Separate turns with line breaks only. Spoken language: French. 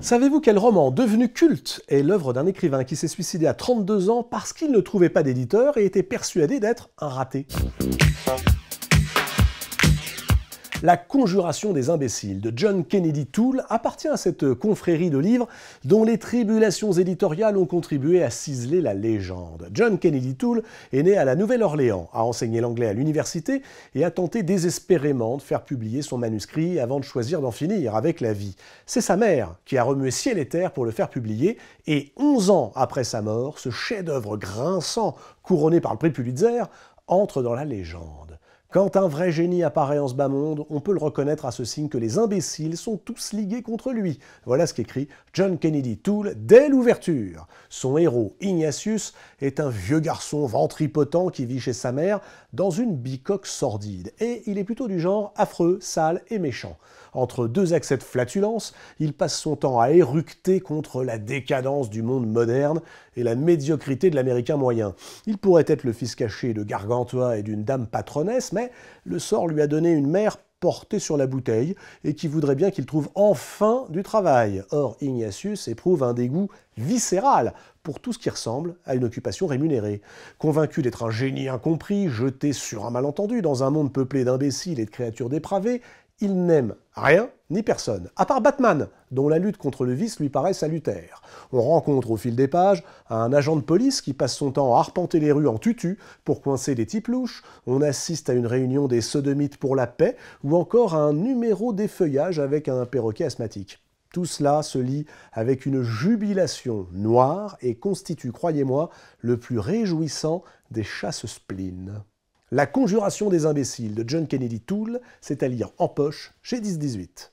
Savez-vous quel roman devenu culte est l'œuvre d'un écrivain qui s'est suicidé à 32 ans parce qu'il ne trouvait pas d'éditeur et était persuadé d'être un raté la conjuration des imbéciles de John Kennedy Toole appartient à cette confrérie de livres dont les tribulations éditoriales ont contribué à ciseler la légende. John Kennedy Toole est né à la Nouvelle-Orléans, a enseigné l'anglais à l'université et a tenté désespérément de faire publier son manuscrit avant de choisir d'en finir avec la vie. C'est sa mère qui a remué ciel et terre pour le faire publier et 11 ans après sa mort, ce chef-d'œuvre grinçant couronné par le prix Pulitzer entre dans la légende. Quand un vrai génie apparaît en ce bas monde, on peut le reconnaître à ce signe que les imbéciles sont tous ligués contre lui. Voilà ce qu'écrit John Kennedy Toole dès l'ouverture. Son héros, Ignatius, est un vieux garçon ventripotent qui vit chez sa mère dans une bicoque sordide. Et il est plutôt du genre affreux, sale et méchant. Entre deux accès de flatulence, il passe son temps à éructer contre la décadence du monde moderne et la médiocrité de l'américain moyen. Il pourrait être le fils caché de Gargantua et d'une dame patronesse, mais le sort lui a donné une mère portée sur la bouteille et qui voudrait bien qu'il trouve enfin du travail. Or, Ignatius éprouve un dégoût viscéral pour tout ce qui ressemble à une occupation rémunérée. Convaincu d'être un génie incompris, jeté sur un malentendu dans un monde peuplé d'imbéciles et de créatures dépravées, il n'aime rien ni personne, à part Batman, dont la lutte contre le vice lui paraît salutaire. On rencontre au fil des pages un agent de police qui passe son temps à arpenter les rues en tutu pour coincer des types louches, on assiste à une réunion des sodomites pour la paix, ou encore à un numéro d'effeuillage avec un perroquet asthmatique. Tout cela se lit avec une jubilation noire et constitue, croyez-moi, le plus réjouissant des chasses spleen. La conjuration des imbéciles de John Kennedy Toole, c'est à lire en poche chez 1018.